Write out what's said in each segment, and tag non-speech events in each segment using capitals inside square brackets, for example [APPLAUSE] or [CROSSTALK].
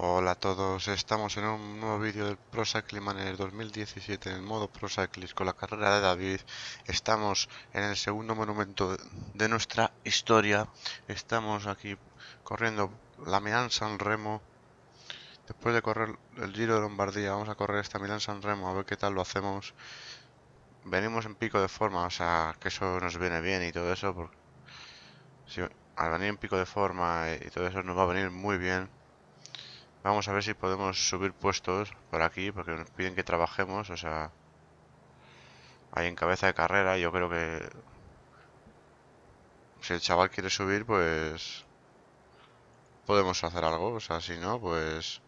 Hola a todos, estamos en un nuevo vídeo del Pro Cycling Manager 2017 en modo Pro con la carrera de David. Estamos en el segundo monumento de nuestra historia. Estamos aquí corriendo la Milan San Remo. Después de correr el Giro de Lombardía, vamos a correr esta Milan San Remo a ver qué tal lo hacemos. Venimos en pico de forma, o sea, que eso nos viene bien y todo eso. al venir en pico de forma y todo eso nos va a venir muy bien Vamos a ver si podemos subir puestos por aquí, porque nos piden que trabajemos, o sea... Ahí en cabeza de carrera, yo creo que... Si el chaval quiere subir, pues... Podemos hacer algo, o sea, si no, pues...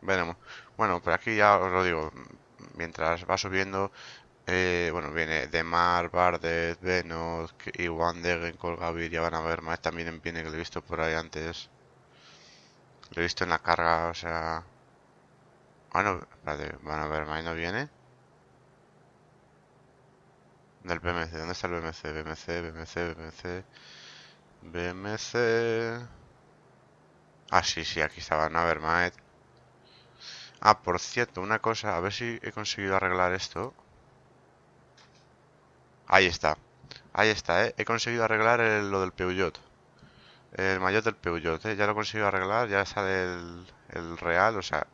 Veremos. Bueno, por aquí ya os lo digo. Mientras va subiendo, eh, bueno, viene Demar, Bardet, y y en Colgavir, ya van a ver más. También viene que he visto por ahí antes. Lo he visto en la carga, o sea... Bueno, espérate, van a ver, no viene? Del BMC, ¿dónde está el BMC? BMC, BMC, BMC... BMC... Ah, sí, sí, aquí estaba Navermaet. Ah, por cierto, una cosa, a ver si he conseguido arreglar esto. Ahí está. Ahí está, ¿eh? He conseguido arreglar lo del Peugeot. El mayor del Peugeot, ya lo consigo arreglar, ya sale el, real, o sea,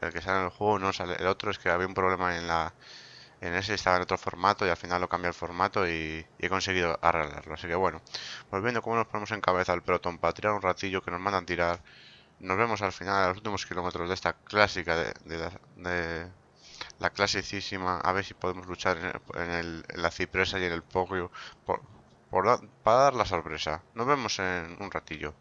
el que sale en el juego no sale. El otro es que había un problema en la en ese, estaba en otro formato y al final lo cambié el formato y, he conseguido arreglarlo. Así que bueno, volviendo cómo nos ponemos en cabeza al pelotón para un ratillo que nos mandan tirar. Nos vemos al final, a los últimos kilómetros de esta clásica de, de, la, clasicísima, a ver si podemos luchar en, el, la cipresa y en el poggio para dar la sorpresa. Nos vemos en un ratillo.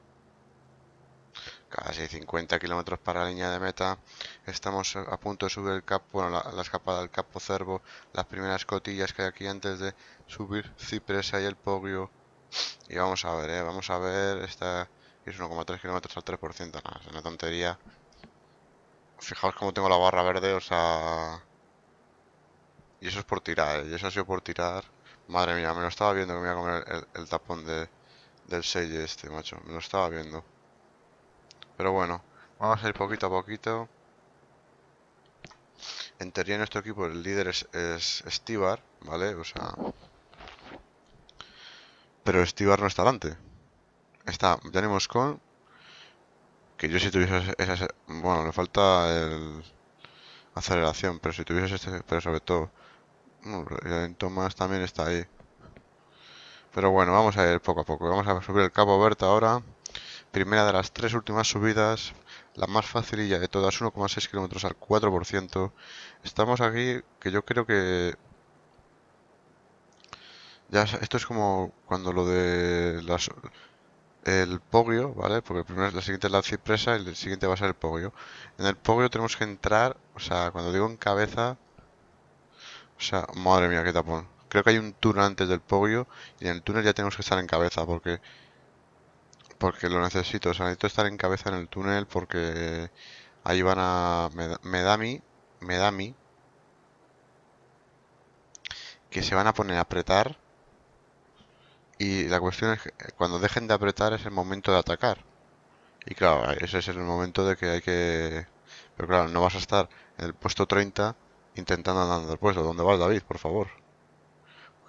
Casi 50 kilómetros para la línea de meta. Estamos a punto de subir el capo, bueno, la, escapada del capo cervo. Las primeras cotillas que hay aquí antes de subir Cipresa y el Poggio. Y vamos a ver, ¿eh? vamos a ver. Esta es 1,3 kilómetros al 3%. Nada, es una tontería. Fijaos cómo tengo la barra verde, o sea... Y eso es por tirar, eh, y eso ha sido por tirar. Madre mía, me lo estaba viendo que me iba a comer el, tapón de, del 6 este, macho. Me lo estaba viendo. Pero bueno, vamos a ir poquito a poquito. En nuestro equipo el líder es, es ¿vale? O sea... Pero Stivar no está delante. Está, tenemos con... Que yo si tuviese esas... Bueno, le falta el... Aceleración, pero si tuviese este... Pero sobre todo... ...en Tomás también está ahí. Pero bueno, vamos a ir poco a poco. Vamos a subir el Cabo Berta ahora. Primera de las tres últimas subidas. La más facililla de todas, 1,6 kilómetros al 4%. Estamos aquí, que yo creo que... Ya, esto es como cuando lo de las, el pogio, ¿vale? Porque primero, la siguiente es la cipresa y el siguiente va a ser el pogio. En el pogio tenemos que entrar, o sea, cuando digo en cabeza, o sea, madre mía, qué tapón. Creo que hay un túnel antes del podio y en el túnel ya tenemos que estar en cabeza porque... Porque lo necesito, o sea, necesito estar en cabeza en el túnel porque ahí van a... Me da Me da Que se van a poner a apretar. Y la cuestión es que cuando dejen de apretar es el momento de atacar. Y claro, ese es el momento de que hay que... Pero claro, no vas a estar en el puesto 30 intentando andar del puesto. ¿Dónde vas, David? Por favor.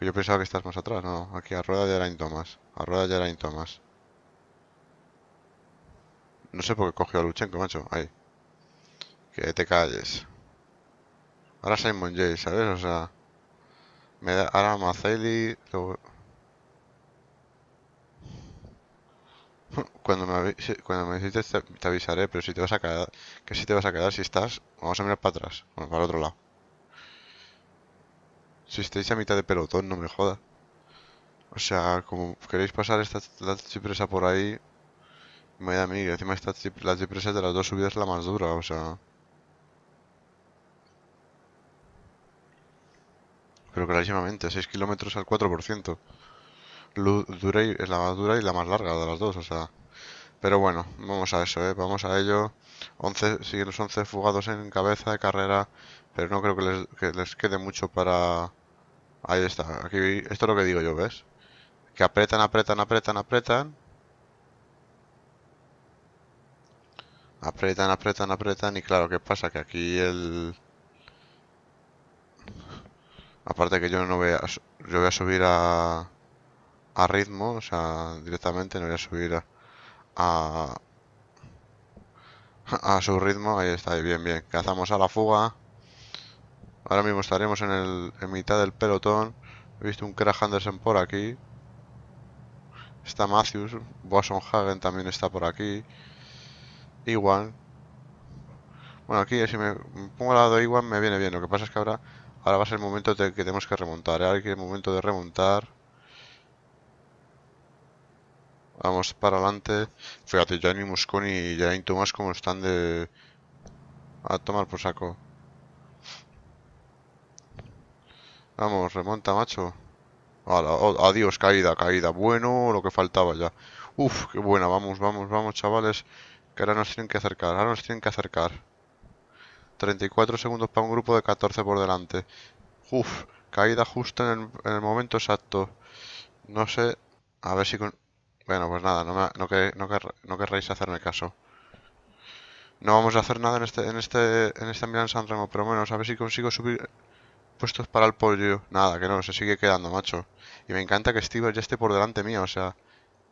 Yo pensaba que estás más atrás. No, aquí a rueda de Arain Thomas. A rueda de Arain Thomas. No sé por qué cogió a Luchenko, macho. Ahí. Que te calles. Ahora Simon J, ¿sabes? O sea... Me da, ahora Mazzelli... [LAUGHS] Cuando me, cuando me te, avisaré, pero si te vas a quedar... Que si te vas a quedar, si estás... Vamos a mirar para atrás. Bueno, para el otro lado. Si estáis a mitad de pelotón, no me joda. O sea, como queréis pasar esta la chipresa por ahí, me da a mí. Encima esta la chipresa de las dos subidas es la más dura, o sea... Pero clarísimamente, 6 kilómetros al 4%. Lu es la más dura y la más larga de las dos, o sea... Pero bueno, vamos a eso, ¿eh? Vamos a ello. 11, siguen los 11 fugados en cabeza de carrera. Pero no creo que les, quede mucho para... Ahí está, aquí esto es lo que digo yo, ¿ves? Que apretan, apretan, apretan, apretan. aprietan apretan, apretan y claro, ¿qué pasa? Que aquí el... Aparte que yo no voy a... Yo voy a subir a... A ritmo, o sea, directamente no voy a subir a... A, a su ritmo, ahí está, bien, bien. Cazamos a la fuga. Ahora mismo estaremos en, el, mitad del pelotón. He visto un Krach Anderson por aquí. Está Matthews. boson Hagen también está por aquí. Igual. Bueno, aquí eh, si me pongo al lado de Iwan me viene bien. Lo que pasa es que ahora, ahora va a ser el momento de que tenemos que remontar. Ahora ¿eh? hay que el momento de remontar. Vamos para adelante. Fíjate, Gianni Musconi y Jane Tomás como están de... A tomar por saco. Vamos, remonta, macho. adiós, caída, caída. Bueno, lo que faltaba ya. Uf, qué buena. Vamos, vamos, vamos, chavales. Que ahora nos tienen que acercar, ahora nos tienen que acercar. 34 segundos para un grupo de 14 por delante. Uf, caída justo en el, momento exacto. No sé, a ver si con... Bueno, pues nada, no, querréis hacerme caso. No vamos a hacer nada en este, en este, en este milan San pero bueno, a ver si consigo subir puestos para el pollo. Nada, que no, se sigue quedando, macho. Y me encanta que Steve ya esté por delante mío, o sea,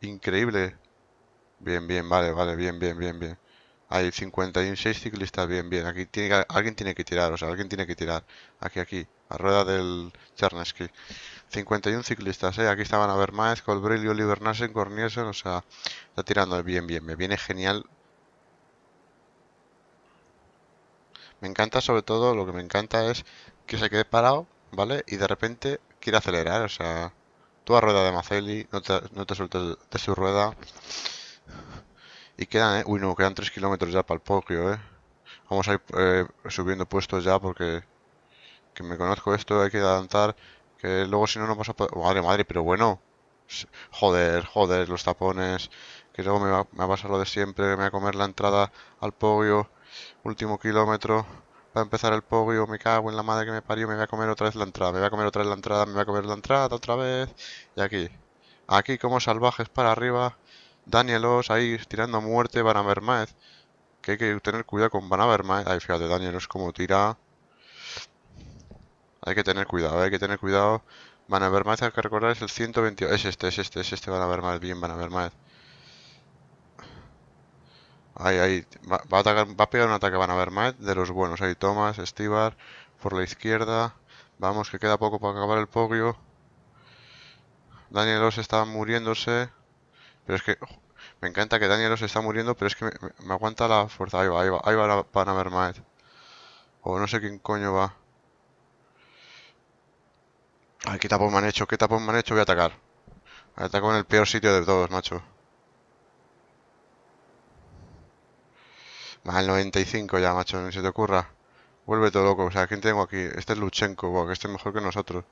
increíble. Bien, bien, vale, vale, bien, bien, bien, bien. Hay 56 ciclistas, bien, bien. Aquí tiene alguien tiene que tirar, o sea, alguien tiene que tirar. Aquí, aquí, a rueda del Charnesky. 51 ciclistas, ¿eh? Aquí estaban a ver más, Colbrelli, Oliver Nassen, Cornielsen, o sea, está tirando bien, bien. Me viene genial. Me encanta sobre todo, lo que me encanta es que se quede parado, ¿vale? Y de repente quiere acelerar, o sea, tú rueda de Macelli, no te, no te sueltes de su rueda. Y quedan, ¿eh? Uy, no, quedan 3 kilómetros ya para el podio, ¿eh? Vamos a ir eh, subiendo puestos ya porque... Que me conozco esto, hay que adelantar. Que luego si no, no pasa a poder... Madre, madre, pero bueno. Joder, joder, los tapones. Que luego me va, a pasar lo de siempre, me va a comer la entrada al podio, Último kilómetro para empezar el pogo me cago en la madre que me parió, me voy a comer otra vez la entrada, me voy a comer otra vez la entrada, me voy a comer la entrada otra vez. Y aquí, aquí como salvajes para arriba, Danielos ahí tirando muerte, Van a ver más. Que hay que tener cuidado con Van a ver más, ahí fíjate, Danielos como tira. Hay que tener cuidado, hay que tener cuidado. Van a más, hay que recordar, es el 128. Es este, es este, es este Van a más, bien Van a más. Ahí, ahí. Va, a pegar un ataque Van Avermaet de los buenos. Ahí Thomas, Estibar, por la izquierda. Vamos, que queda poco para acabar el podio. Danielos está muriéndose. Pero es que... Me encanta que Danielos está muriendo, pero es que me, aguanta la fuerza. Ahí va, ahí va, ahí va la Van O no sé quién coño va. Ay, qué tapón me han hecho, qué tapón me han hecho. Voy a atacar. Ataco en el peor sitio de todos, macho. Más el 95 ya, macho, ni se te ocurra. Vuelve todo loco. O sea, ¿quién tengo aquí? Este es Luchenko, que este es mejor que nosotros.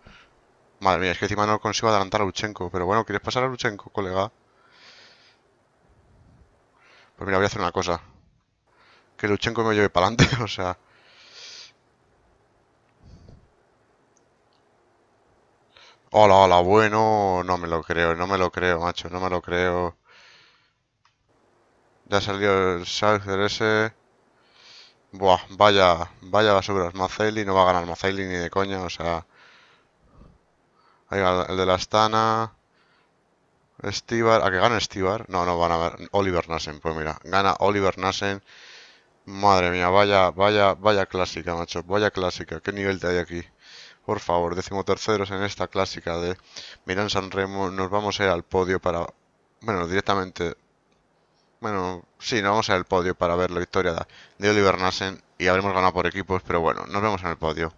Madre mía, es que encima no consigo adelantar a Luchenko. Pero bueno, ¿quieres pasar a Luchenko, colega? Pues mira, voy a hacer una cosa. Que Luchenko me lleve para adelante, [LAUGHS] o sea... Hola, hola, bueno... No me lo creo, no me lo creo, macho, no me lo creo. Ya salió el Sarger ese. Buah, vaya, vaya basuras. Mazelli no va a ganar Mazelli ni de coña, o sea. Ahí va el de la Astana. Estibar, a que gana Estibar. No, no van a ver. Oliver Nassen, pues mira, gana Oliver Nassen. Madre mía, vaya, vaya, vaya clásica, macho. Vaya clásica, qué nivel te hay aquí. Por favor, decimoterceros en esta clásica de Miran San Remo. Nos vamos a eh, ir al podio para. Bueno, directamente bueno, sí, nos vamos al podio para ver la victoria de Oliver Nassen y habremos ganado por equipos, pero bueno, nos vemos en el podio.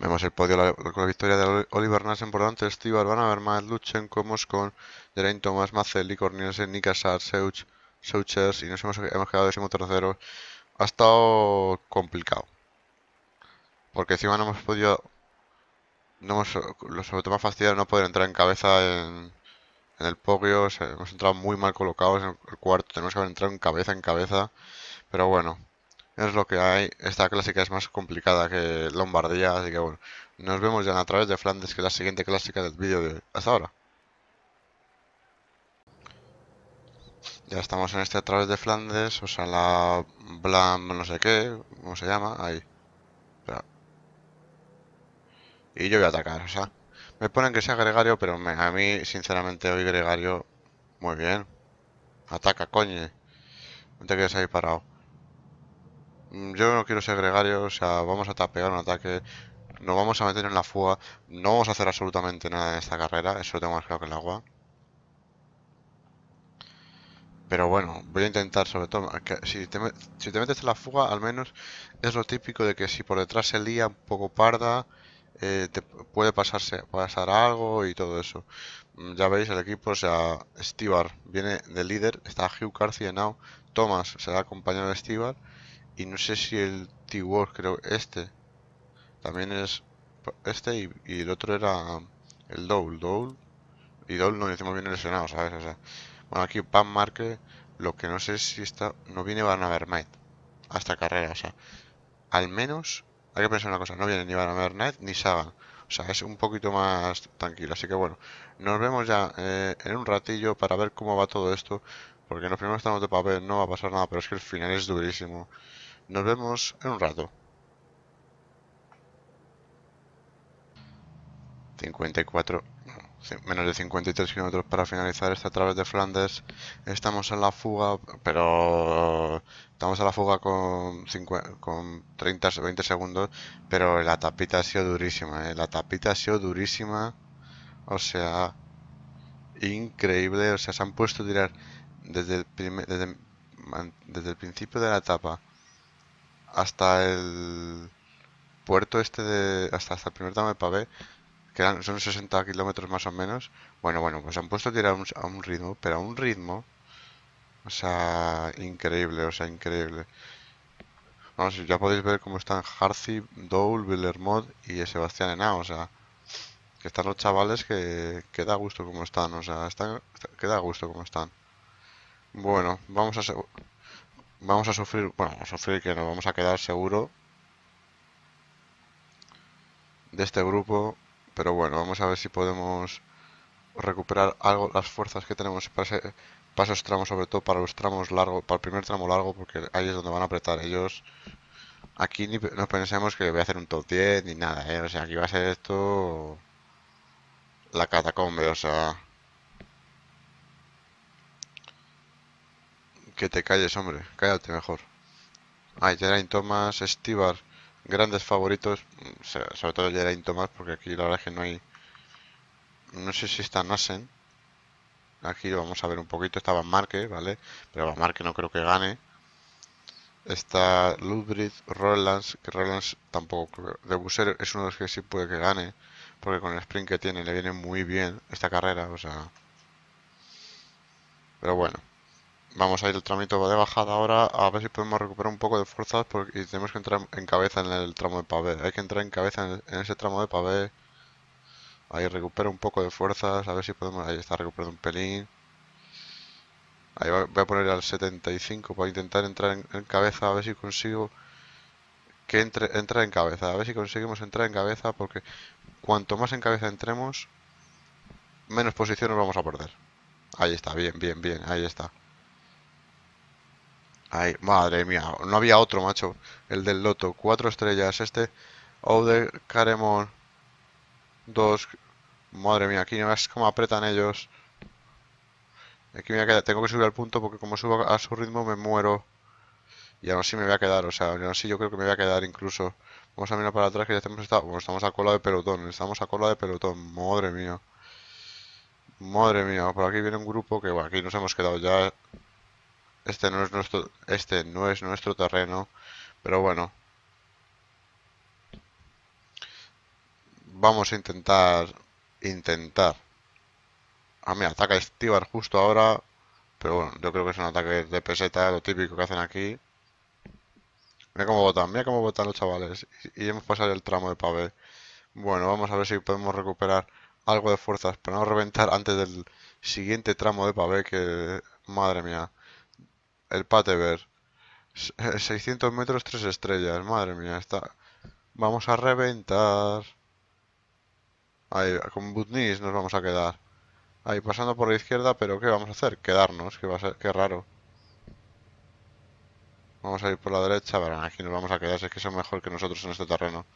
Vemos el podio con la victoria de Oliver Nassen por delante a Steve Van Avermaet, en Moscon, Geraint Thomas, Macelli, Cornielsen, Nikasar, Seuch, Seuchers y nos hemos, quedado quedado tercero. Ha estado complicado. Porque encima no hemos podido... No hemos, lo sobre todo más fastidio no poder entrar en cabeza en, en el podio hemos entrado muy mal colocados en el cuarto. Tenemos que haber entrado en cabeza en cabeza. Pero bueno, es lo que hay. Esta clásica es más complicada que Lombardía. Así que bueno, nos vemos ya a través de Flandes, que es la siguiente clásica del vídeo de Hasta ahora. Ya estamos en este a través de Flandes, o sea, la Blam no sé qué, ¿cómo se llama? Ahí. Y yo voy a atacar, o sea. Me ponen que sea Gregario, pero a mí, sinceramente, hoy Gregario... Muy bien. Ataca, coño. No te quedes ahí parado. Mm, yo no quiero ser Gregario, o sea, vamos a tapear un ataque. Nos vamos a meter en la fuga. No vamos a hacer absolutamente nada en esta carrera. Eso lo tengo más claro que el agua. Pero bueno, voy a intentar sobre todo... si, si te metes en la fuga, al menos es lo típico de que si por detrás se lía un poco parda... Eh, te puede pasarse, pasar algo y todo eso. Mm, ya veis, el equipo, o sea, Stibar viene de líder, está Hugh Carthy now, Thomas será compañero de Stibar y no sé si el t creo, este, también es este y, el otro era el double Dole y Dole no decimos bien lesionado, ¿sabes? O sea, bueno, aquí Pan Marque, lo que no sé si está, no viene Van a hasta carrera, o sea, al menos hay que pensar una cosa, no viene ni Van vernet ni Saga, O sea, es un poquito más tranquilo. Así que bueno, nos vemos ya eh, en un ratillo para ver cómo va todo esto. Porque en los primeros estamos de papel no va a pasar nada, pero es que el final es durísimo. Nos vemos en un rato. 54, menos de 53 kilómetros para finalizar esta través de Flandes. Estamos en la fuga, pero Estamos a la fuga con, 30 con 30, 20 segundos, pero la tapita ha sido durísima, ¿eh? La tapita ha sido durísima, o sea, increíble, o sea, se han puesto a tirar desde el, desde, el principio de la etapa hasta el puerto este de, hasta, hasta el primer tramo de pavé, que eran, son 60 kilómetros más o menos. Bueno, bueno, pues han puesto a tirar a un ritmo, pero a un ritmo o sea, increíble, o sea, increíble. Vamos, ya podéis ver cómo están Harzi, Dole, Villermod y Sebastián Ena, o sea, que están los chavales que, queda da gusto cómo están, o sea, están, que gusto cómo están. Bueno, vamos a vamos a sufrir, bueno, a sufrir que nos vamos a quedar seguro de este grupo, pero bueno, vamos a ver si podemos recuperar algo las fuerzas que tenemos para, ser, pasos tramos, sobre todo para los tramos largos, para el primer tramo largo, porque ahí es donde van a apretar ellos. Aquí ni, no pensemos que voy a hacer un top 10 ni nada, ¿eh? O sea, aquí va a ser esto la catacombe, o sea... Que te calles, hombre. Cállate mejor. Ah, Geraint Thomas, grandes favoritos. Mm, sobre todo Geraint Thomas, porque aquí la verdad es que no hay... No sé si está Nassen. Aquí vamos a ver un poquito. Está Van Marque, ¿vale? Pero Van Marque no creo que gane. Está Ludwig Rollins, que Rollins tampoco. De Busser es uno de los que sí puede que gane. Porque con el sprint que tiene le viene muy bien esta carrera, o sea. Pero bueno. Vamos a ir el trámite de bajada ahora, a ver si podemos recuperar un poco de fuerzas porque tenemos que entrar en cabeza en el tramo de pavé. Hay que entrar en cabeza en, en ese tramo de pavé Ahí recupero un poco de fuerzas, a ver si podemos... Ahí está recuperando un pelín. Ahí voy a poner al 75 para intentar entrar en, cabeza, a ver si consigo que entre, entrar en cabeza. A ver si conseguimos entrar en cabeza, porque cuanto más en cabeza entremos, menos posiciones vamos a perder. Ahí está, bien, bien, bien, ahí está. Ahí, madre mía, no había otro, macho. El del Loto, cuatro estrellas. Este, Ode Caremon, Dos. Madre mía, aquí no es como apretan ellos. Aquí me voy a quedar. Tengo que subir al punto porque como subo a su ritmo me muero. Y aún así me voy a quedar, o sea, aún así yo creo que me voy a quedar incluso. Vamos a mirar para atrás que ya estamos, estado bueno, estamos a cola de pelotón, estamos a cola de pelotón, madre mía. Madre mía, por aquí viene un grupo que, bueno, aquí nos hemos quedado ya. Este no es nuestro, este no es nuestro terreno, pero bueno, Vamos a intentar... Intentar. Ah, mira, ataca Estivar justo ahora. Pero bueno, yo creo que es un ataque de peseta, lo típico que hacen aquí. Mira cómo votan, mira cómo votan los chavales. Y, hemos pasado el tramo de pavé. Bueno, vamos a ver si podemos recuperar algo de fuerzas para no reventar antes del siguiente tramo de pavé que... Madre mía. El Patever. 600 metros, 3 estrellas. Madre mía, está... Vamos a reventar. Ahí, con Butnis nos vamos a quedar. Ahí, pasando por la izquierda, pero ¿qué vamos a hacer? Quedarnos, que va qué raro. Vamos a ir por la derecha, verán, aquí nos vamos a quedar, si es que son mejor que nosotros en este terreno.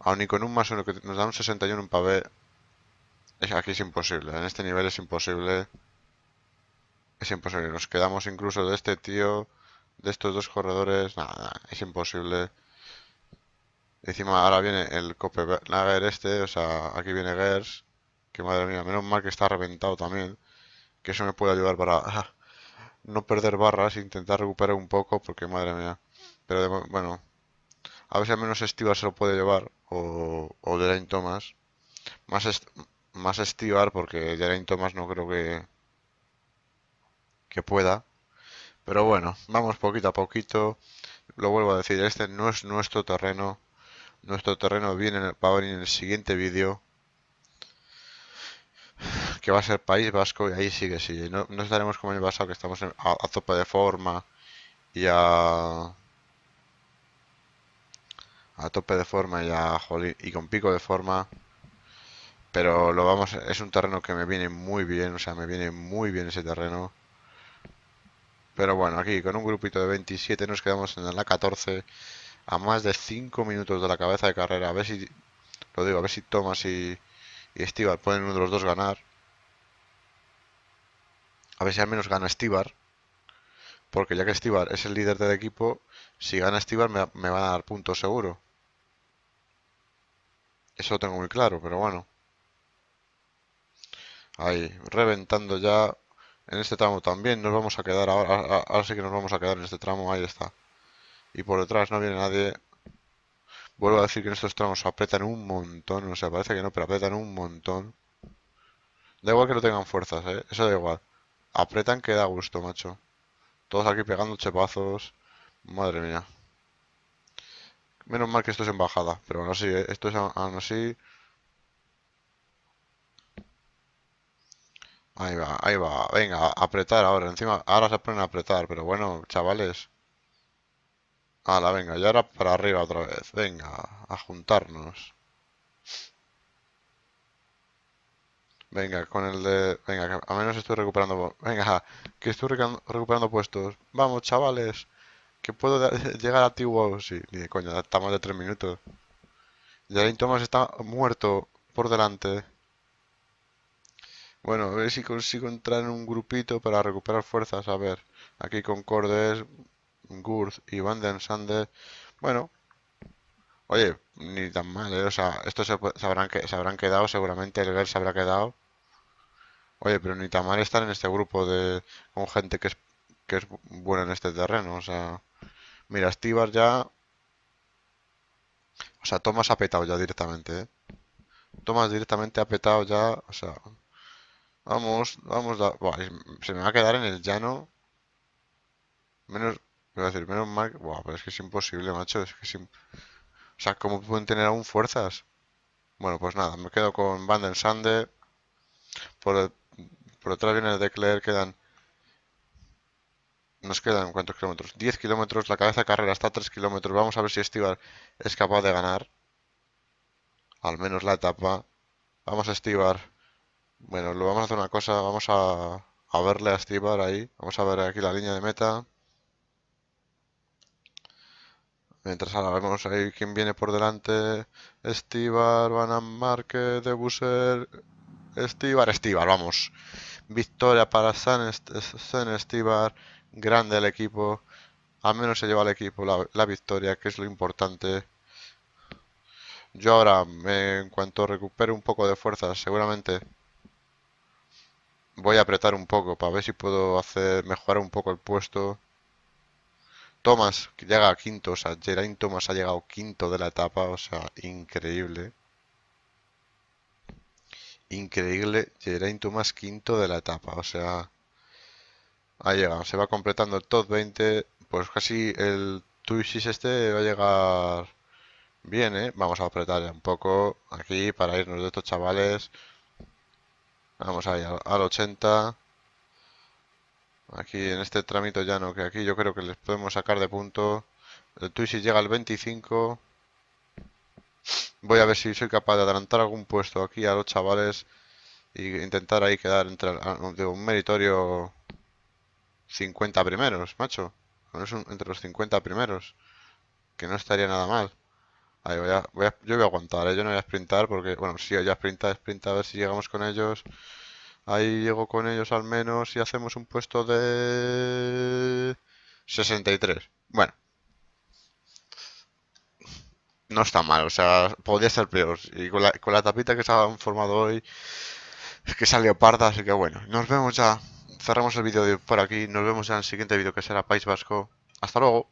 Aún y con un más uno que nos da un 61 en pavé. Aquí es imposible, en este nivel es imposible. Es imposible, nos quedamos incluso de este tío, de estos dos corredores, nada es imposible. Encima ahora viene el Copenhagen este, o sea, aquí viene Gers, que madre mía, menos mal que está reventado también, que eso me puede ayudar para ah, no perder barras, intentar recuperar un poco, porque madre mía, pero bueno, a ver si al menos Estivar se lo puede llevar, o, o Thomas, más, más Estivar, porque Geraint Thomas no creo que, que pueda, pero bueno, vamos poquito a poquito, lo vuelvo a decir, este no es nuestro terreno, nuestro terreno viene en el en el siguiente vídeo que va a ser País Vasco y ahí sigue, sigue. No, estaremos como el pasado que estamos en, a, tope de forma y a... A tope de forma y a y con pico de forma. Pero lo vamos, es un terreno que me viene muy bien, o sea, me viene muy bien ese terreno. Pero bueno, aquí con un grupito de 27 nos quedamos en la 14 a más de 5 minutos de la cabeza de carrera. A ver si, lo digo, a ver si Thomas y, y pueden uno de los dos ganar. A ver si al menos gana Estivar Porque ya que Estivar es el líder del equipo, si gana Estivar me, me va a dar puntos seguro. Eso lo tengo muy claro, pero bueno. Ahí, reventando ya en este tramo también. Nos vamos a quedar ahora, ahora sí que nos vamos a quedar en este tramo, ahí está y por detrás no viene nadie. Vuelvo a decir que en estos tramos apretan un montón, o sea, parece que no, pero apretan un montón. Da igual que no tengan fuerzas, ¿eh? eso da igual. Apretan que da gusto, macho. Todos aquí pegando chepazos. Madre mía. Menos mal que esto es embajada, pero bueno, así, ¿eh? esto es aún así... Ahí va, ahí va. Venga, apretar ahora. Encima, ahora se ponen a apretar, pero bueno, chavales la venga, y ahora para arriba otra vez. Venga, a juntarnos. Venga, con el de... Venga, a menos estoy recuperando... Venga, que estoy recuperando puestos. Vamos, chavales. Que puedo [LAUGHS] llegar a ti! wow Sí, ni de coña, estamos de tres minutos. Ya Thomas está muerto por delante. Bueno, a ver si consigo entrar en un grupito para recuperar fuerzas. A ver, aquí con Cordes Gurth y Van den Sander. Bueno, oye, ni tan mal, ¿eh? O sea, estos se, habrán, quedado, seguramente el Girl se habrá quedado. Oye, pero ni tan mal estar en este grupo de con gente que es, que buena en este terreno. O sea, mira, Stibar ya. O sea, Thomas ha petado ya directamente, ¿eh? Thomas directamente ha petado ya, o sea. Vamos, vamos, se me va a quedar en el llano. Menos, pero decir, menos pero es que es imposible, macho. Es que O sea, ¿cómo pueden tener aún fuerzas? Bueno, pues nada, me quedo con Van den Sande. Por, por viene el de Claire, quedan. Nos quedan cuántos kilómetros? 10 kilómetros, la cabeza de carrera está a 3 kilómetros. Vamos a ver si Estibar es capaz de ganar. Al menos la etapa. Vamos a Estibar. Bueno, lo vamos a hacer una cosa, vamos a, a verle a Estivar ahí. Vamos a ver aquí la línea de meta. Mientras ahora vemos ahí quién viene por delante. Estibar, Van de Debuser, Estibar, Estivar, vamos. Victoria para San, Est Grande el equipo. Al menos se lleva el equipo la, victoria, que es lo importante. Yo ahora, en cuanto recupere un poco de fuerza, seguramente voy a apretar un poco para ver si puedo hacer mejorar un poco el puesto. Thomas llega a quinto, o sea, Geraint Thomas ha llegado quinto de la etapa, o sea, increíble. Increíble, Geraint Thomas quinto de la etapa, o sea, ha llegado, se va completando el top 20, pues casi el Twisis este va a llegar bien, ¿eh? Vamos a apretar un poco aquí para irnos de estos chavales. Vamos ahí al 80. Aquí en este trámite llano que aquí yo creo que les podemos sacar de punto. El Twitch llega al 25. Voy a ver si soy capaz de adelantar algún puesto aquí a los chavales y intentar ahí quedar entre ah, de un meritorio 50 primeros, macho. Entre los 50 primeros. Que no estaría nada mal. Ahí voy a, yo voy a aguantar, ¿eh? yo no voy a sprintar porque, bueno, si sí, voy a sprintar, a ver si llegamos con ellos. Ahí llego con ellos al menos y hacemos un puesto de 63. Bueno. No está mal, o sea, podría ser peor. Y con la, tapita que se han formado hoy, es que salió parda, así que bueno. Nos vemos ya. Cerramos el vídeo por aquí. Nos vemos ya en el siguiente vídeo que será País Vasco. Hasta luego.